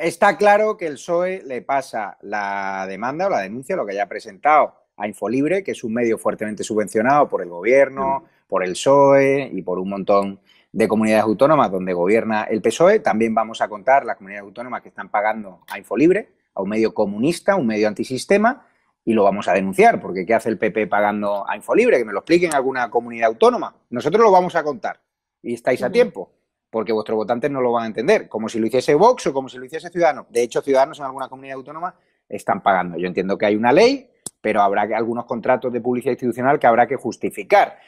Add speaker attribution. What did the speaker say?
Speaker 1: Está claro que el PSOE le pasa la demanda o la denuncia, lo que haya presentado a Infolibre, que es un medio fuertemente subvencionado por el gobierno, mm. por el PSOE y por un montón de comunidades autónomas donde gobierna el PSOE. También vamos a contar las comunidades autónomas que están pagando a Infolibre, a un medio comunista, un medio antisistema, y lo vamos a denunciar, porque ¿qué hace el PP pagando a Infolibre? Que me lo expliquen alguna comunidad autónoma. Nosotros lo vamos a contar y estáis a mm. tiempo porque vuestros votantes no lo van a entender, como si lo hiciese Vox o como si lo hiciese Ciudadanos. De hecho, Ciudadanos en alguna comunidad autónoma están pagando. Yo entiendo que hay una ley, pero habrá algunos contratos de publicidad institucional que habrá que justificar.